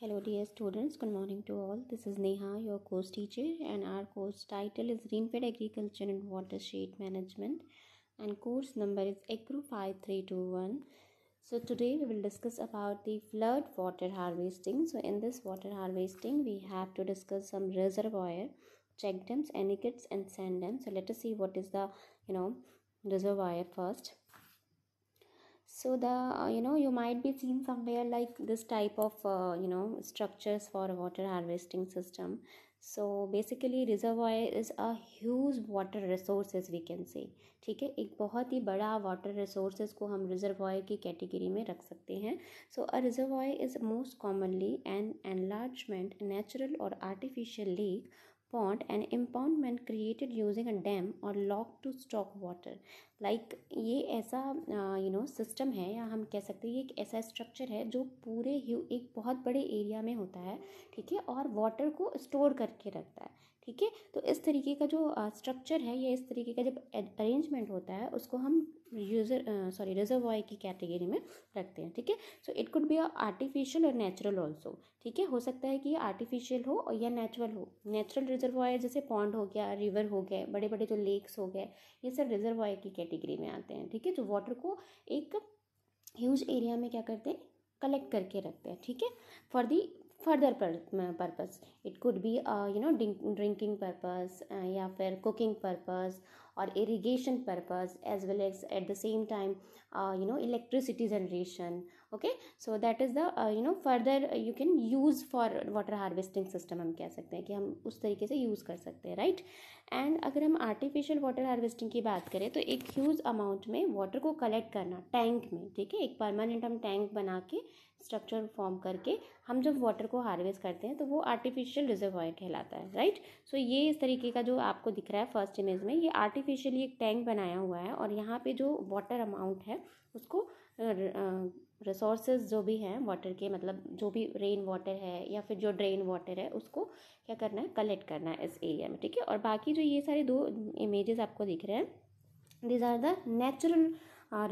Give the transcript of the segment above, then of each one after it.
Hello dear students, good morning to all. This is Neha, your course teacher and our course title is Rainfed Agriculture and Watershed Management and course number is ACRU 5321. So today we will discuss about the flood water harvesting. So in this water harvesting we have to discuss some reservoir, check dams, anicots and sand dams. So let us see what is the you know reservoir first. so the uh, you know you might be seeing somewhere like this type of uh, you know structures for water harvesting system so basically reservoir is a huge water resources we can say ठीक है एक बहुत ही बड़ा water resources को हम reservoir की category में रख सकते हैं so a reservoir is most commonly an enlargement natural or artificial lake pond and impoundment created using a dam or lock to stock water like ये ऐसा यू नो सिस्टम है या हम कह सकते हैं ये एक ऐसा स्ट्रक्चर है जो पूरे ही एक बहुत बड़े एरिया में होता है ठीक है और वाटर को स्टोर करके रखता है ठीक है तो इस तरीके का जो स्ट्रक्चर है या इस तरीके का जब अरेंजमेंट होता है उसको हम यूजर सॉरी रिजर्वायर की कैटेगरी में रखते हैं ठीक है so it could be artificial or natural also ठीक है हो सकता है कि ये आर्टिफिशियल हो और या नेचुरल हो नेचुरल रिजर्वायर जैसे पॉन्ड हो गया रिवर हो गए बड़े बड़े जो लेक्स हो गए ये सब रिजर्वायर की कैटेगरी में आते हैं ठीक है जो वाटर को एक ह्यूज एरिया में क्या करते हैं कलेक्ट करके रखते हैं ठीक है for the further purpose it could be you know drinking purpose या फिर cooking purpose or irrigation purpose as well as at the same time you know electricity generation okay so that is the you know further you can use for water harvesting system हम कह सकते हैं कि हम उस तरीके से use कर सकते हैं राइट एंड अगर हम आर्टिफिशियल वाटर हार्वेस्टिंग की बात करें तो एक ह्यूज अमाउंट में वाटर को कलेक्ट करना टैंक में ठीक है एक परमानेंट हम टैंक बना के स्ट्रक्चर फॉर्म करके हम जब वाटर को हार्वेस्ट करते हैं तो वो आर्टिफिशियल रिजर्वायर कहलाता है राइट सो so, ये इस तरीके का जो आपको दिख रहा है फर्स्ट इमेज में ये आर्टिफिश आर्टिफिशियली एक टैंक बनाया हुआ है और यहाँ पे जो वाटर अमाउंट है उसको रिसोर्सेज जो भी हैं वाटर के मतलब जो भी रेन वाटर है या फिर जो ड्रेन वाटर है उसको क्या करना है कलेक्ट करना है इस एरिया में ठीक है और बाकी जो ये सारे दो इमेजेस आपको दिख रहे हैं these are the natural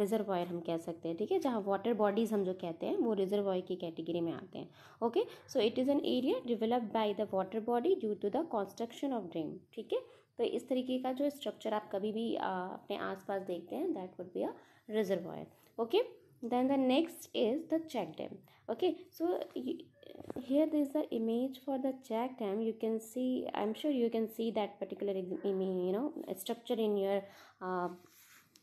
reservoir हम कह सकते हैं ठीक है जहाँ वाटर बॉडीज़ हम जो कहते हैं वो रिजर्वायर की कैटेगरी में आते हैं okay so it is an area develop by the water body due to the construction of drain ठीक है तो इस तरीके का जो स्ट्रक्चर आप कभी भी अपने आस पास देखते हैं that would be a reservoir okay then the next is the check dam okay so here is the image for the check dam you can see I am sure you can see that particular image you know structure in your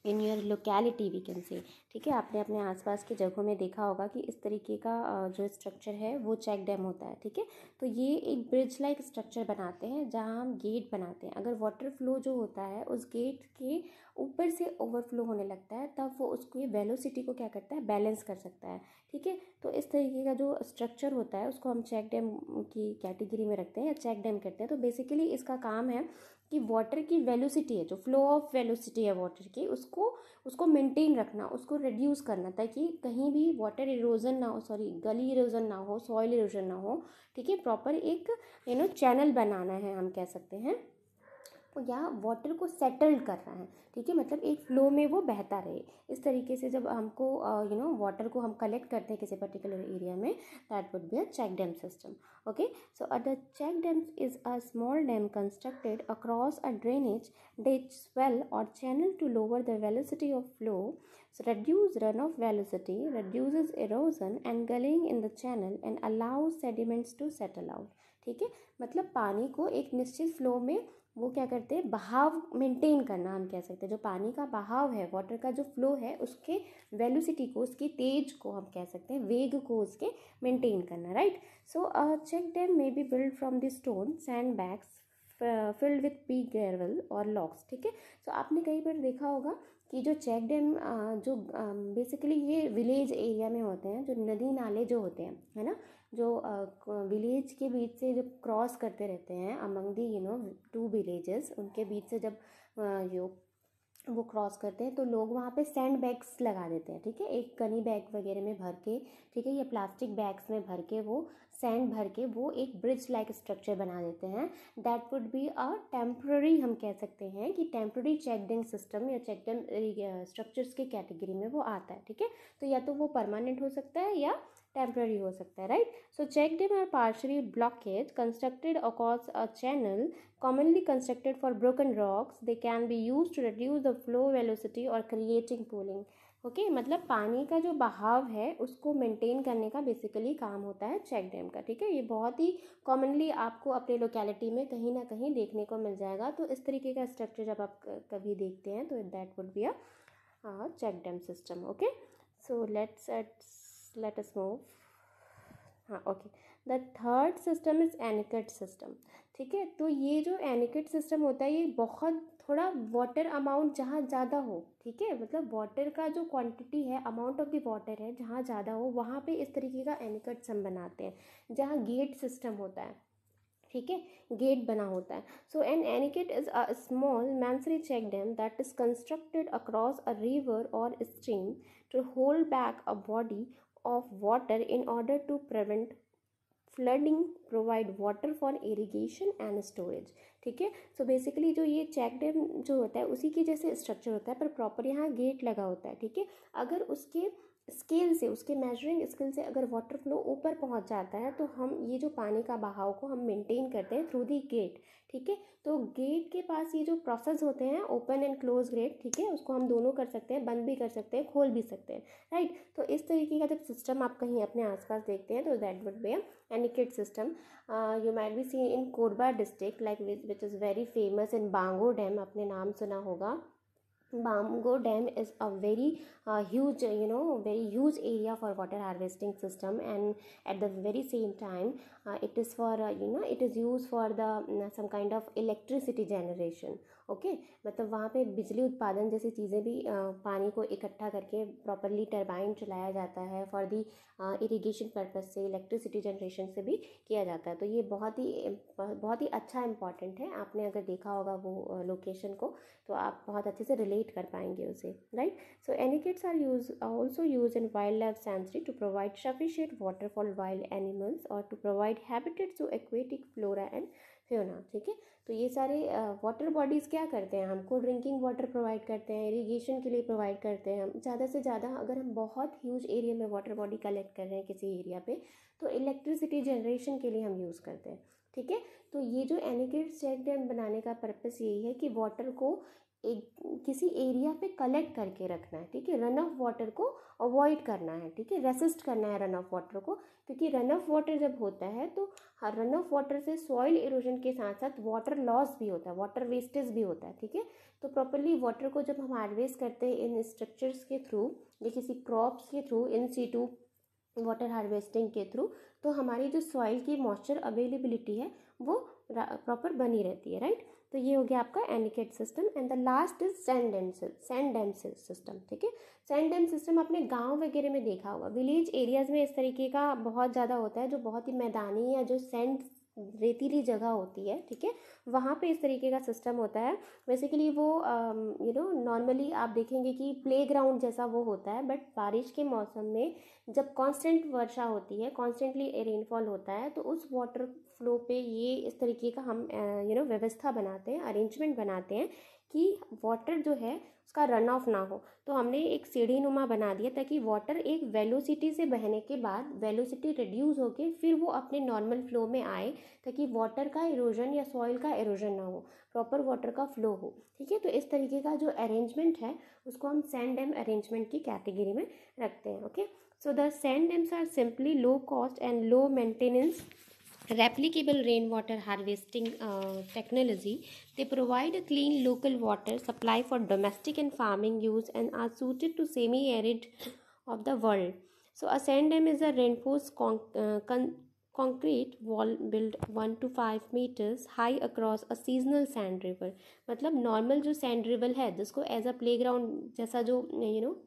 in your locality we can say ठीक है आपने अपने आसपास की जगहों में देखा होगा कि इस तरीके का जो स्ट्रक्चर है वो चेक डैम होता है ठीक है तो ये एक ब्रिज लाइक स्ट्रक्चर बनाते हैं जहाँ हम गेट बनाते हैं अगर वाटर फ्लो जो होता है उस गेट के ऊपर से ओवरफ्लो होने लगता है तब वो उसकी वेलोसिटी को क्या करता है बैलेंस कर सकता है ठीक है तो इस तरीके का जो स्ट्रक्चर होता है उसको हम चेक डैम की कैटेगरी में रखते हैं या चेक डैम करते हैं तो बेसिकली इसका काम है कि वाटर की वेलोसिटी है जो फ्लो ऑफ वेलोसिटी है वाटर की उसको उसको मेंटेन रखना उसको रिड्यूस करना ताकि कहीं भी वाटर इरोजन ना हो सॉरी गली इरोजन ना हो सॉइल इरोजन ना हो ठीक है प्रॉपर एक यू नो चैनल बनाना है हम कह सकते हैं या वाटर को सेटल कर रहा है ठीक है मतलब एक फ्लो में वो बहता रहे इस तरीके से जब हमको यू नो वाटर को हम कलेक्ट करते हैं किसी पर्टिकुलर एरिया में that would be a check dam system okay so a check dam is a small dam constructed across a drainage ditch well or channel to lower the velocity of flow reduce run off velocity reduce erosion and gulling in the channel and allow sediments to settle out ठीक है मतलब पानी को एक निश्चित flow में वो क्या करते हैं बहाव मेंटेन करना हम कह सकते हैं जो पानी का बहाव है वाटर का जो फ्लो है उसके वेलोसिटी को उसकी तेज को हम कह सकते हैं वेग को उसके मेंटेन करना right so a check dam may be build from the stone sand bags filled with pea gravel or logs ठीक है सो आपने कई बार देखा होगा कि जो चेक डैम uh, जो बेसिकली um, ये विलेज एरिया में होते हैं जो नदी नाले जो होते हैं है ना जो विलेज के बीच से जब क्रॉस करते रहते हैं among the you know two villages उनके बीच से जब यू वो क्रॉस करते हैं तो लोग वहाँ पे सैंड बैग्स लगा देते हैं ठीक है एक कनी बैग वगैरह में भर के ठीक है या प्लास्टिक बैग्स में भर के वो सैंड भर के वो एक ब्रिज लाइक स्ट्रक्चर बना देते हैं that would be a temporary हम कह सकते हैं कि टेम्प्ररी चेक सिस्टम या चेक डैम स्ट्रक्चर्स के कैटेगरी में वो आता है ठीक है तो या तो वो परमानेंट हो सकता है या temporary ho sakta hai right so check dam or partially blockage constructed across a channel commonly constructed for broken rocks they can be used to reduce the flow velocity or creating pooling okay okay, मतलब पानी का जो बहाव है उसको maintain करने का basically काम होता है चेक डैम का ठीक है ये बहुत ही कॉमनली आपको अपने लोकेलिटी में कहीं ना कहीं देखने को मिल जाएगा तो इस तरीके का स्ट्रक्चर जब आप कभी देखते हैं तो that would be a check dam system okay so let's एट्स let us move okay the third system is anicut system ठीक है तो ये जो एनिकट सिस्टम होता है ये बहुत थोड़ा वाटर अमाउंट जहाँ ज़्यादा हो ठीक है मतलब वाटर का जो क्वांटिटी है अमाउंट ऑफ द वाटर है जहाँ ज़्यादा हो वहाँ पे इस तरीके का एनिकट हम बनाते हैं जहाँ गेट सिस्टम होता है ठीक है गेट बना होता है so an anicut is a small masonry check dam that is constructed across a river or stream to hold back a body of water in order to prevent flooding provide water for irrigation and storage ठीक है so basically जो ये check dam जो होता है उसी के जैसे स्ट्रक्चर होता है पर प्रॉपर यहाँ गेट लगा होता है ठीक है अगर उसके स्केल से उसके मेजरिंग स्केल से अगर वाटर फ्लो ऊपर पहुंच जाता है तो हम ये जो पानी का बहाव को हम मेंटेन करते हैं थ्रू दी गेट ठीक है तो गेट के पास ये जो प्रोसेस होते हैं ओपन एंड क्लोज गेट ठीक है उसको हम दोनों कर सकते हैं बंद भी कर सकते हैं खोल भी सकते हैं राइट तो इस तरीके का जब सिस्टम आप कहीं अपने आसपास देखते हैं तो that would be anicut system you might be see in Korba district like which is very famous in Bango dam आपने नाम सुना होगा Bamgo Dam is a very uh, huge, you know, very huge area for water harvesting system, and at the very same time, uh, it is for uh, you know it is used for the mm, uh, some kind of electricity generation okay मतलब वहाँ पे बिजली उत्पादन जैसी चीज़ें भी uh, पानी को इकट्ठा करके प्रॉपरली टरबाइन चलाया जाता है फॉर दी इरिगेशन पर्पज़ से इलेक्ट्रिसिटी जनरेशन से भी किया जाता है तो ये बहुत ही uh, बहुत ही अच्छा इम्पॉर्टेंट है आपने अगर देखा होगा वो लोकेशन को तो आप बहुत अच्छे से रिलेट कर पाएंगे उसे right so anicuts are use also use in wildlife sanctuary to provide sufficient water for wild animals or to provide provide habitat to aquatic flora and fauna ठीक है तो ये सारे वाटर uh, बॉडीज़ क्या करते हैं हमको drinking water provide करते हैं इरीगेशन के लिए प्रोवाइड करते हैं हम ज़्यादा से ज़्यादा अगर हम बहुत ह्यूज एरिया में वाटर बॉडी कलेक्ट कर रहे हैं किसी एरिया पे तो इलेक्ट्रिसिटी जनरेशन के लिए हम यूज़ करते हैं ठीक है तो ये जो एनिकेट सेट डैम बनाने का पर्पस यही है कि वाटर को एक किसी एरिया पे कलेक्ट करके रखना है ठीक है रन ऑफ वाटर को अवॉइड करना है ठीक है रेसिस्ट करना है रन ऑफ वाटर को क्योंकि रन ऑफ वाटर जब होता है तो रन ऑफ वाटर से सॉइल इरोजन के साथ साथ वाटर लॉस भी होता है वाटर वेस्टेज भी होता है ठीक है तो प्रॉपरली वाटर को जब हम हार्वेस्ट करते हैं इन स्ट्रक्चर्स के थ्रू या किसी क्रॉप्स के through in situ water harvesting के थ्रू तो हमारी जो सॉइल की मॉइस्चर अवेलेबिलिटी है वो प्रॉपर बनी रहती है राइट तो ये हो गया आपका anicut system and the last is sand and sand dam system ठीक है सैंड डैम सिस्टम आपने गांव वगैरह में देखा होगा विलेज एरियाज़ में इस तरीके का बहुत ज़्यादा होता है जो बहुत ही मैदानी या जो सेंड रेतीली जगह होती है ठीक है वहाँ पे इस तरीके का सिस्टम होता है बेसिकली वो यू नो नॉर्मली आप देखेंगे कि प्ले ग्राउंड जैसा वो होता है बट बारिश के मौसम में जब कांस्टेंट वर्षा होती है कांस्टेंटली रेनफॉल होता है तो उस वाटर फ्लो पे ये इस तरीके का हम यू नो व्यवस्था बनाते हैं अरेंजमेंट बनाते हैं कि वाटर जो है उसका रन ऑफ ना हो तो हमने एक सीढ़ी नुमा बना दिया ताकि वाटर एक वेलोसिटी से बहने के बाद वेलोसिटी रिड्यूस होकर फिर वो अपने नॉर्मल फ्लो में आए ताकि वाटर का इरोजन या सॉइल का इरोजन ना हो प्रॉपर वाटर का फ्लो हो ठीक है तो इस तरीके का जो अरेंजमेंट है उसको हम सैंड डैम अरेंजमेंट की कैटेगरी में रखते हैं okay so the sand dams are simply low cost and low maintenance replicable rain water harvesting technology they provide a clean local water supply for domestic and farming use and are suited to semi arid of the world so a sand dam is a reinforce concrete wall build one to five meters high across a seasonal sand river मतलब normal जो sand river है जिसको as a play ground जैसा जो you know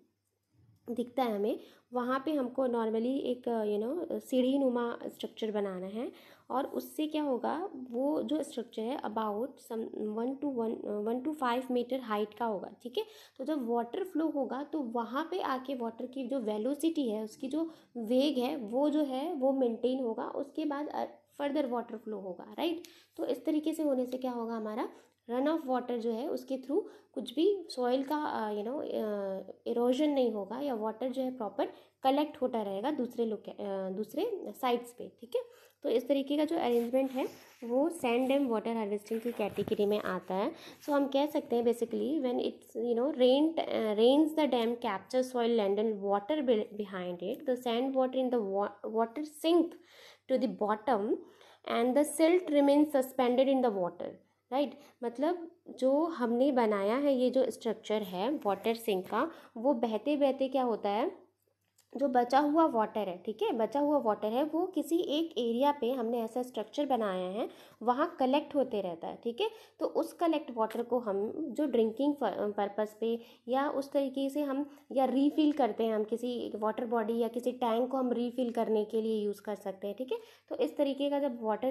दिखता है हमें वहाँ पे हमको नॉर्मली एक यू नो सीढ़ी नुमा स्ट्रक्चर बनाना है और उससे क्या होगा वो जो स्ट्रक्चर है about some one two one one to five meter height का होगा ठीक है तो जब वाटर फ्लो होगा तो वहाँ पे आके वाटर की जो वेलोसिटी है उसकी जो वेग है वो जो है वो मेंटेन होगा उसके बाद फर्दर वाटर फ्लो होगा राइट तो इस तरीके से होने से क्या होगा हमारा रन ऑफ वाटर जो है उसके थ्रू कुछ भी सॉइल का यू नो इरोजन नहीं होगा या वाटर जो है प्रॉपर कलेक्ट होता रहेगा दूसरे लोके दूसरे साइट्स पे ठीक है तो इस तरीके का जो अरेंजमेंट है वो सैंड एंड वाटर हार्वेस्टिंग की कैटेगरी में आता है सो so, हम कह सकते हैं basically when it's you know rain rains the dam capture soil land and water behind it the sand water in the water sink to the bottom and the silt remain suspended in the water right right? मतलब जो हमने बनाया है ये जो structure है water sink का वो बहते बहते क्या होता है जो बचा हुआ वाटर है ठीक है बचा हुआ वाटर है वो किसी एक एरिया पे हमने ऐसा स्ट्रक्चर बनाया है वहाँ कलेक्ट होते रहता है ठीक है तो उस कलेक्ट वाटर को हम जो ड्रिंकिंग पर्पस पे या उस तरीके से हम या रीफिल करते हैं हम किसी वाटर बॉडी या किसी टैंक को हम रीफिल करने के लिए यूज़ कर सकते हैं ठीक है तो इस तरीके का जब वाटर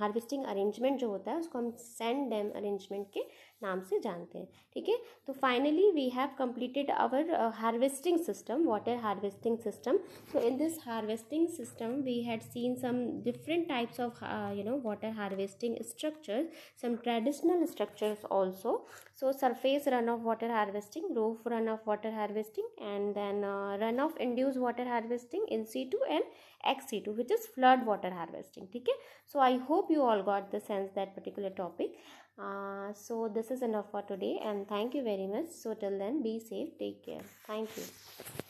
हार्वेस्टिंग अरेंजमेंट जो होता है उसको हम सैंड डैम अरेंजमेंट के नाम से जानते हैं ठीक है तो finally we have completed our harvesting system water harvesting system so in this harvesting system we had seen some different types of uh, you know water harvesting structures some traditional structures also so surface runoff water harvesting roof runoff water harvesting and then uh, runoff induced water harvesting in situ and ex situ which is flood water harvesting okay so i hope you all got the sense that particular topic uh, so this is enough for today and thank you very much so till then be safe take care thank you